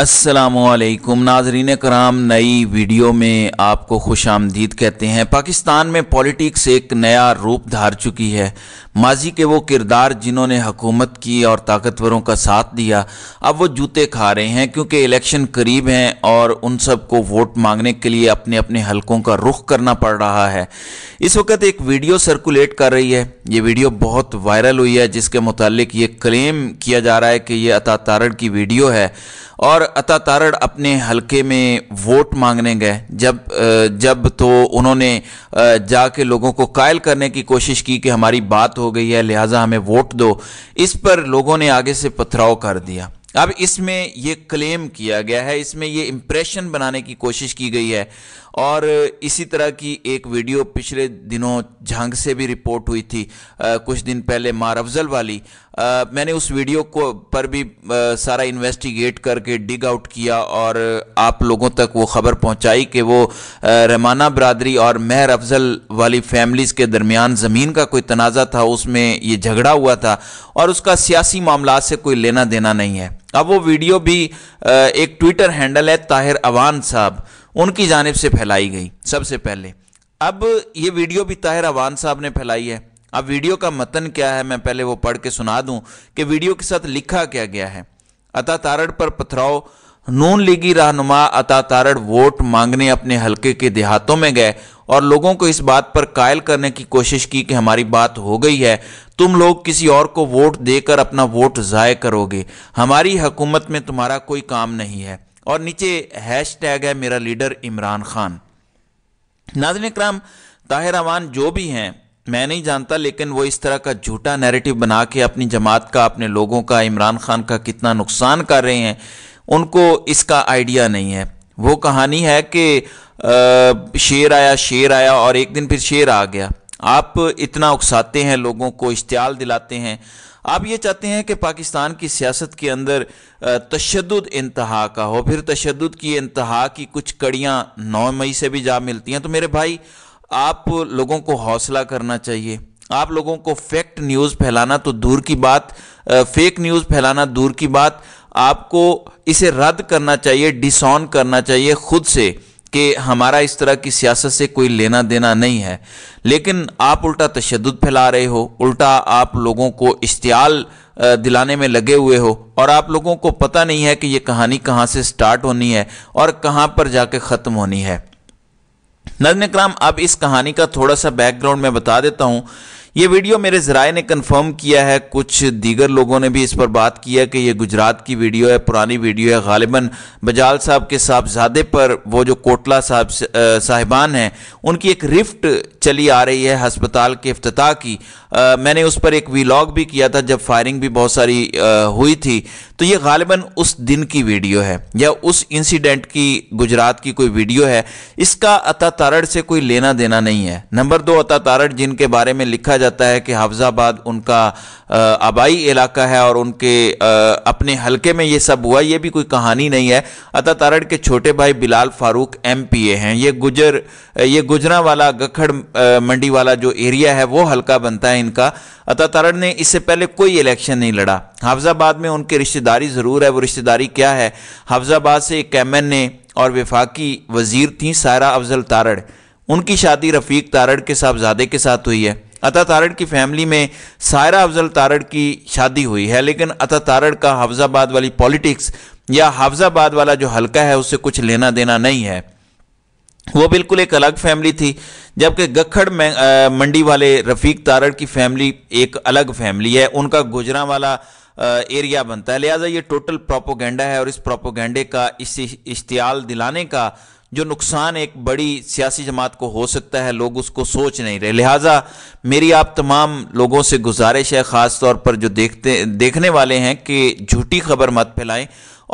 असलकुम नाजरीन कराम नई वीडियो में आपको खुश आमदीद कहते हैं पाकिस्तान में पॉलिटिक्स एक नया रूप धार चुकी है माजी के वो किरदार जिन्होंने हकूमत की और ताकतवरों का साथ दिया अब वो जूते खा रहे हैं क्योंकि इलेक्शन करीब हैं और उन सब को वोट मांगने के लिए अपने अपने हलकों का रुख करना पड़ रहा है इस वक्त एक वीडियो सर्कुलेट कर रही है ये वीडियो बहुत वायरल हुई है जिसके मतलब ये क्लेम किया जा रहा है कि ये अता की वीडियो है और अता तारड़ अपने हलके में वोट मांगने गए जब जब तो उन्होंने जाके लोगों को कायल करने की कोशिश की कि हमारी बात हो गई है लिहाजा हमें वोट दो इस पर लोगों ने आगे से पथराव कर दिया अब इसमें यह क्लेम किया गया है इसमें यह इंप्रेशन बनाने की कोशिश की गई है और इसी तरह की एक वीडियो पिछले दिनों झांग से भी रिपोर्ट हुई थी आ, कुछ दिन पहले मार अफजल वाली आ, मैंने उस वीडियो को पर भी आ, सारा इन्वेस्टिगेट करके डिग आउट किया और आप लोगों तक वो खबर पहुंचाई कि वो रहमाना बरदरी और महर अफजल वाली फैमिलीज़ के दरमियान ज़मीन का कोई तनाज़ा था उसमें ये झगड़ा हुआ था और उसका सियासी मामला से कोई लेना देना नहीं है अब वो वीडियो भी एक ट्विटर हैंडल है ताहिर अवान साहब उनकी जानब से फैलाई गई सबसे पहले अब ये वीडियो भी ताहिर अवान साहब ने फैलाई है अब वीडियो का मतन क्या है मैं पहले वो पढ़ के सुना दूं कि वीडियो के साथ लिखा क्या गया है अता तारड़ पर पथराव नून लीगी रहनुमा अता तारड़ वोट मांगने अपने हलके के देहातों में गए और लोगों को इस बात पर कायल करने की कोशिश की कि हमारी बात हो गई है तुम लोग किसी और को वोट देकर अपना वोट ज़ाय करोगे हमारी हुकूमत में तुम्हारा कोई काम नहीं है और नीचे हैश टैग है मेरा लीडर इमरान खान नाजन कराम ताहिर अवान जो भी हैं मैं नहीं जानता लेकिन वो इस तरह का झूठा नैरेटिव बना के अपनी जमात का अपने लोगों का इमरान खान का कितना नुकसान कर रहे हैं उनको इसका आइडिया नहीं है वो कहानी है कि शेर आया शेर आया और एक दिन फिर शेर आ गया आप इतना उकसाते हैं लोगों को इश्तियाल दिलाते हैं आप ये चाहते हैं कि पाकिस्तान की सियासत के अंदर तशद इंतहा का हो फिर तशद की इंतहा की कुछ कड़ियाँ नौ मई से भी जा मिलती हैं तो मेरे भाई आप लोगों को हौसला करना चाहिए आप लोगों को फैक्ट न्यूज़ फैलाना तो दूर की बात फेक न्यूज़ फैलाना दूर की बात आपको इसे रद्द करना चाहिए डिसऑन करना चाहिए खुद से कि हमारा इस तरह की सियासत से कोई लेना देना नहीं है लेकिन आप उल्टा तशद फैला रहे हो उल्टा आप लोगों को इश्तियाल दिलाने में लगे हुए हो और आप लोगों को पता नहीं है कि ये कहानी कहाँ से स्टार्ट होनी है और कहाँ पर जाके ख़त्म होनी है नजन कराम अब इस कहानी का थोड़ा सा बैकग्राउंड मैं बता देता हूँ ये वीडियो मेरे जराए ने कंफर्म किया है कुछ दीगर लोगों ने भी इस पर बात किया कि ये गुजरात की वीडियो है पुरानी वीडियो है गालिबा बजाल साहब के साहबजादे पर वो जो कोटला साहब साहिबान हैं उनकी एक रिफ्ट चली आ रही है हस्पताल के अफ्ताह की आ, मैंने उस पर एक वीलॉग भी किया था जब फायरिंग भी बहुत सारी आ, हुई थी तो ये गालिबा उस दिन की वीडियो है या उस इंसिडेंट की गुजरात की कोई वीडियो है इसका अता तारड़ से कोई लेना देना नहीं है नंबर दो अता तारड़ जिनके बारे में लिखा जाता है कि हाफजाबाद उनका आबाई इलाका है और उनके अपने हलके में ये सब हुआ ये भी कोई कहानी नहीं है अता तारड़ के छोटे भाई बिलाल फारूक ए हैं ये गुजर ये गुजरा वाला गखड़ मंडी वाला जो एरिया है वो हल्का बनता है इनका अता तारड़ ने इससे पहले कोई इलेक्शन नहीं लड़ा हाफजाबाद में उनके रिश्ते रिश्तेदारी ज़रूर है वो रिश्तेदारी क्या है हफ्ज़ाबाद से एक एन ने और विफाकी वजीर थी सारा अफजल तारड़ उनकी शादी रफ़ीक तारड़ के साहबजादे के साथ हुई है अता तारड़ की फैमिली में सायरा अफजल तारड़ की शादी हुई है लेकिन अता तारड़ का हफ्ज़ाबाद वाली पॉलिटिक्स या हफ्ज़ाबाद वाला जो हल्का है उससे कुछ लेना देना नहीं है वो बिल्कुल एक अलग फैमिली थी जबकि गखड़ मंडी वाले रफ़ीक तारड़ की फैमिली एक अलग फैमिली है उनका गुजरा वाला एरिया बनता है लिहाजा ये टोटल प्रोपोगेंडा है और इस प्रोपोगेंडे का इस इश्तियाल दिलाने का जो नुकसान एक बड़ी सियासी जमात को हो सकता है लोग उसको सोच नहीं रहे लिहाजा मेरी आप तमाम लोगों से गुजारिश है ख़ास तौर पर जो देखते देखने वाले हैं कि झूठी खबर मत फैलाएं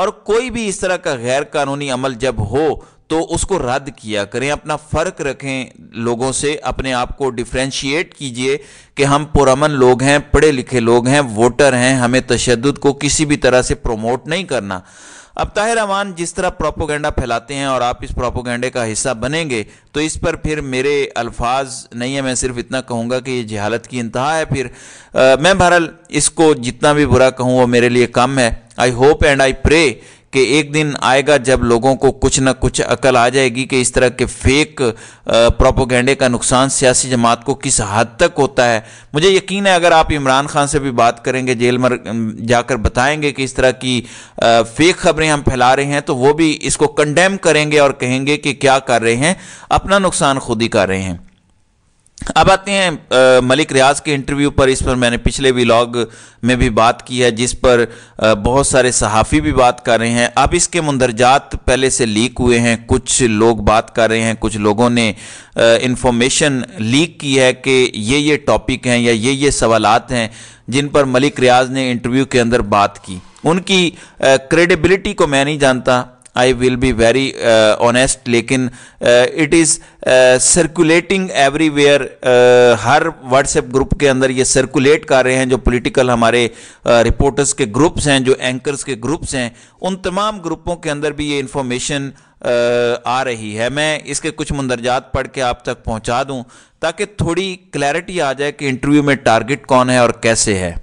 और कोई भी इस तरह का गैर कानूनी अमल जब हो तो उसको रद्द किया करें अपना फ़र्क रखें लोगों से अपने आप को डिफ्रेंशिएट कीजिए कि हम पुरमन लोग हैं पढ़े लिखे लोग हैं वोटर हैं हमें तशद को किसी भी तरह से प्रमोट नहीं करना अब ताहिर अमान जिस तरह प्रोपोगेंडा फैलाते हैं और आप इस प्रोपोगेंडे का हिस्सा बनेंगे तो इस पर फिर मेरे अल्फाज नहीं है मैं सिर्फ इतना कहूँगा कि ये जहालत की इंतहा है फिर आ, मैं बहरहाल इसको जितना भी बुरा कहूँ वो मेरे लिए कम है I hope and I pray कि एक दिन आएगा जब लोगों को कुछ ना कुछ अकल आ जाएगी कि इस तरह के फेक प्रोपोगेंडे का नुकसान सियासी जमात को किस हद तक होता है मुझे यकीन है अगर आप इमरान खान से भी बात करेंगे जेल में जाकर बताएंगे कि इस तरह की फेक खबरें हम फैला रहे हैं तो वो भी इसको कंडेम करेंगे और कहेंगे कि क्या कर रहे हैं अपना नुकसान खुद ही कर रहे हैं अब आते हैं मलिक रियाज के इंटरव्यू पर इस पर मैंने पिछले व्लॉग में भी बात की है जिस पर बहुत सारे सहाफ़ी भी बात कर रहे हैं अब इसके मंदरजात पहले से लीक हुए हैं कुछ लोग बात कर रहे हैं कुछ लोगों ने इंफॉर्मेशन लीक की है कि ये ये टॉपिक हैं या ये ये सवालात हैं जिन पर मलिक रियाज ने इंटरव्यू के अंदर बात की उनकी क्रेडिबिलिटी को मैं नहीं जानता I will be very honest लेकिन इट इज़ सर्कुलेटिंग एवरीवेयर हर व्हाट्सएप ग्रुप के अंदर ये सर्कुलेट कर रहे हैं जो पॉलिटिकल हमारे रिपोर्टर्स uh, के ग्रुप्स हैं जो एंकर्स के ग्रुप्स हैं उन तमाम ग्रुपों के अंदर भी ये इंफॉर्मेशन uh, आ रही है मैं इसके कुछ मंदरजात पढ़ के आप तक पहुँचा दूँ ताकि थोड़ी क्लैरिटी आ जाए कि इंटरव्यू में टारगेट कौन है और कैसे है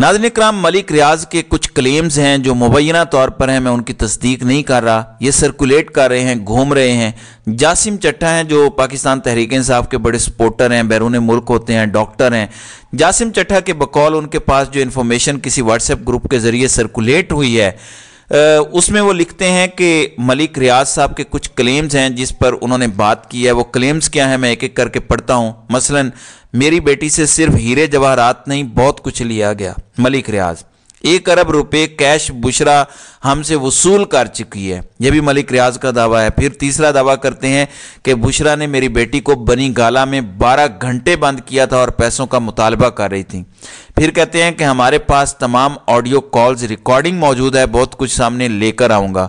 नाजन कराम मलिक रियाज के कुछ क्लेम्स हैं जो मुबैना तौर पर हैं मैं उनकी तस्दीक नहीं कर रहा ये सर्कुलेट कर रहे हैं घूम रहे हैं जासिम चट्टा हैं जो पाकिस्तान तहरीक साहब के बड़े सपोर्टर हैं बैरून मुल्क होते हैं डॉक्टर हैं जासिम चट्टा के बकौल उनके पास जो इन्फॉर्मेशन किसी व्हाट्सएप ग्रुप के ज़रिए सर्कुलेट हुई है उसमें वो लिखते हैं कि मलिक रियाज साहब के कुछ क्लेम्स हैं जिस पर उन्होंने बात की है वो क्लेम्स क्या है मैं एक एक करके पढ़ता हूँ मसलन मेरी बेटी से सिर्फ हीरे जवाहरात नहीं बहुत कुछ लिया गया मलिक रियाज एक अरब रुपए कैश बुशरा हमसे वसूल कर चुकी है यह भी मलिक रियाज का दावा है फिर तीसरा दावा करते हैं कि बुशरा ने मेरी बेटी को बनी गाला में 12 घंटे बंद किया था और पैसों का मुतालबा कर रही थी फिर कहते हैं कि हमारे पास तमाम ऑडियो कॉल्स रिकॉर्डिंग मौजूद है बहुत कुछ सामने लेकर आऊँगा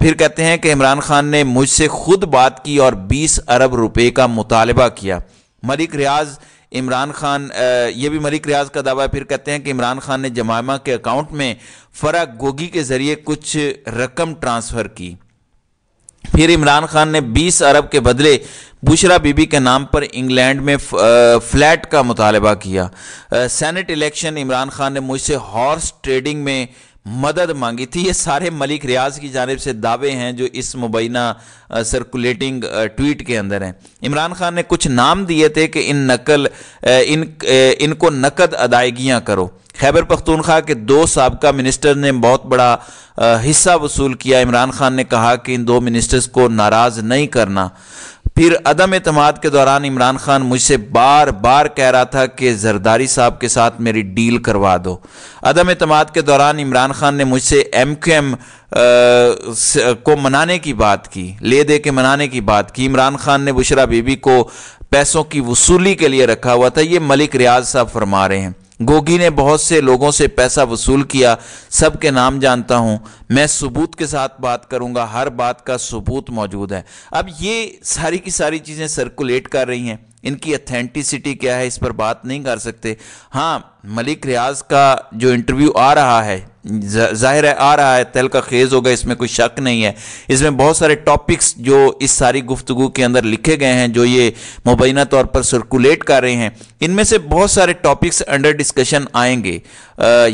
फिर कहते हैं कि इमरान खान ने मुझसे खुद बात की और बीस अरब रुपये का मुतालबा किया मलिक रियाज इमरान खान ये भी मलिक रियाज का दावा है फिर कहते हैं कि इमरान खान ने जमायमा के अकाउंट में फ़रा गोगी के ज़रिए कुछ रकम ट्रांसफ़र की फिर इमरान खान ने 20 अरब के बदले बुशरा बीबी के नाम पर इंग्लैंड में फ्लैट का मुतालबा किया सेनेट इलेक्शन इमरान खान ने मुझसे हॉर्स ट्रेडिंग में मदद मांगी थी ये सारे मलिक रियाज की जानब से दावे हैं जो इस मुबैना सर्कुलेटिंग ट्वीट के अंदर हैं इमरान खान ने कुछ नाम दिए थे कि इन नकल इन इनको नकद अदायगियाँ करो खैबर पख्तूनख्वा के दो सबका मिनिस्टर ने बहुत बड़ा हिस्सा वसूल किया इमरान खान ने कहा कि इन दो मिनिस्टर्स को नाराज़ नहीं करना फिर अदम अतमाद के दौरान इमरान खान मुझसे बार बार कह रहा था कि जरदारी साहब के साथ मेरी डील करवा दो अदम अतमाद के दौरान इमरान खान ने मुझसे एम क्यू एम को मनाने की बात की ले दे के मनाने की बात की इमरान खान ने बुशरा बीबी को पैसों की वसूली के लिए रखा हुआ था ये मलिक रियाज साहब फरमा रहे हैं गोगी ने बहुत से लोगों से पैसा वसूल किया सबके नाम जानता हूँ मैं सबूत के साथ बात करूँगा हर बात का सबूत मौजूद है अब ये सारी की सारी चीज़ें सर्कुलेट कर रही हैं इनकी अथेंटिसिटी क्या है इस पर बात नहीं कर सकते हाँ मलिक रियाज का जो इंटरव्यू आ रहा है जाहिर है आ रहा है तहल का खेज़ होगा इसमें कोई शक नहीं है इसमें बहुत सारे टॉपिक्स जो इस सारी गुफ्तु के अंदर लिखे गए हैं जो ये मुबैना तौर पर सर्कुलेट कर रहे हैं इनमें से बहुत सारे टॉपिक्स अंडर डिस्कशन आएंगे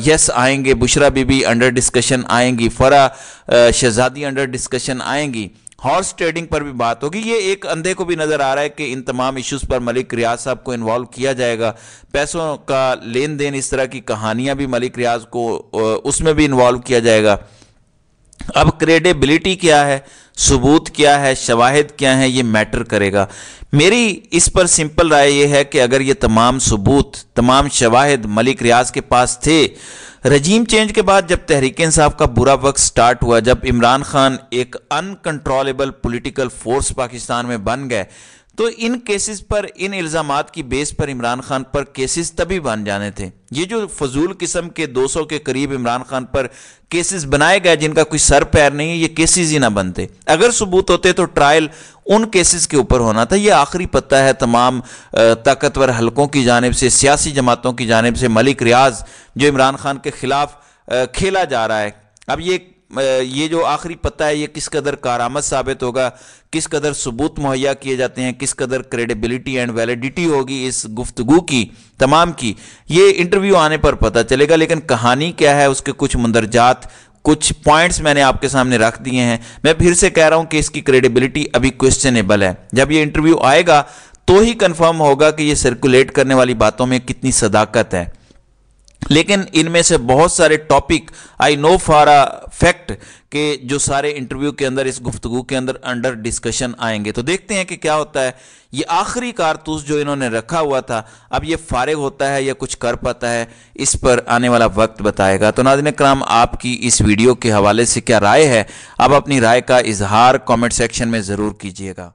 यस आएंगे बुशरा बीबी अंडर डिस्कशन आएंगी फरा शहजादी अंडर डिस्कशन आएंगी हॉर्स ट्रेडिंग पर भी बात होगी ये एक अंधे को भी नजर आ रहा है कि इन तमाम इश्यूज पर मलिक रियाज साहब को इन्वॉल्व किया जाएगा पैसों का लेन देन इस तरह की कहानियां भी मलिक रियाज को उसमें भी इन्वॉल्व किया जाएगा अब क्रेडिबिलिटी क्या है सबूत क्या है शवाहद क्या है ये मैटर करेगा मेरी इस पर सिंपल राय यह है कि अगर ये तमाम सबूत तमाम शवाहद मलिक रियाज के पास थे रजीम चेंज के बाद जब तहरीक इंसाफ का बुरा वक्त स्टार्ट हुआ जब इमरान खान एक अनकंट्रोलेबल पॉलिटिकल फोर्स पाकिस्तान में बन गए तो इन केसेस पर इन इल्ज़ाम की बेस पर इमरान खान पर केसेस तभी बन जाने थे ये जो फजूल किस्म के 200 के करीब इमरान खान पर केसेस बनाए गए जिनका कोई सर पैर नहीं है ये केसेस ही ना बनते अगर सबूत होते तो ट्रायल उन केसेस के ऊपर होना था ये आखिरी पत्ता है तमाम ताकतवर हलकों की जानब से सियासी जमातों की जानब से मलिक रियाज जो इमरान खान के ख़िलाफ़ खेला जा रहा है अब ये ये जो आखिरी पत्ता है ये किस कदर कारामद साबित होगा किस कदर सबूत मुहैया किए जाते हैं किस कदर क्रेडिबिलिटी एंड वैलिडिटी होगी इस गुफ्तगु की तमाम की ये इंटरव्यू आने पर पता चलेगा लेकिन कहानी क्या है उसके कुछ मंदरजात कुछ पॉइंट्स मैंने आपके सामने रख दिए हैं मैं फिर से कह रहा हूं कि इसकी क्रेडिबिलिटी अभी क्वेश्चनेबल है जब ये इंटरव्यू आएगा तो ही कंफर्म होगा कि ये सर्कुलेट करने वाली बातों में कितनी सदाकत है लेकिन इनमें से बहुत सारे topic I know for a fact के जो सारे इंटरव्यू के अंदर इस गुफ्तगु के अंदर अंडर डिस्कशन आएंगे तो देखते हैं कि क्या होता है ये आखिरी कारतूस जो इन्होंने रखा हुआ था अब ये फारिग होता है या कुछ कर पाता है इस पर आने वाला वक्त बताएगा तो नादिन कराम आपकी इस वीडियो के हवाले से क्या राय है आप अपनी राय का इजहार कॉमेंट सेक्शन में ज़रूर कीजिएगा